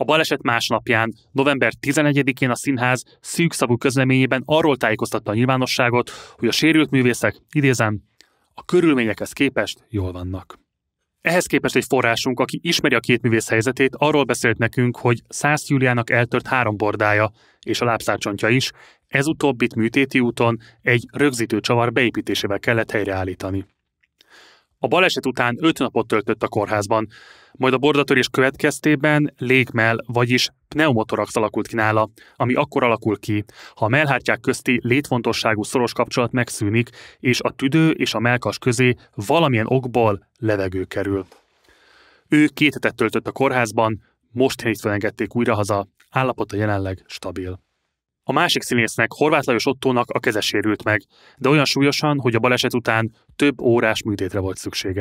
A baleset másnapján, november 11-én a színház szűkszavú közleményében arról tájékoztatta a nyilvánosságot, hogy a sérült művészek, idézem, a körülményekhez képest jól vannak. Ehhez képest egy forrásunk, aki ismeri a két művész helyzetét, arról beszélt nekünk, hogy Szász Júliának eltört három bordája és a lábszárcsontja is, ez utóbbit műtéti úton egy rögzítőcsavar beépítésével kellett helyreállítani. A baleset után 5 napot töltött a kórházban, majd a bordatörés következtében légmel, vagyis pneumotorax alakult ki nála, ami akkor alakul ki, ha a melhártyák közti létfontosságú szoros kapcsolat megszűnik, és a tüdő és a melkas közé valamilyen okból levegő kerül. Ő két hetet töltött a kórházban, most hétfőn engedték újra haza, állapota jelenleg stabil. A másik színésznek, Horváth Lajos Ottónak a keze sérült meg, de olyan súlyosan, hogy a baleset után több órás műtétre volt szüksége.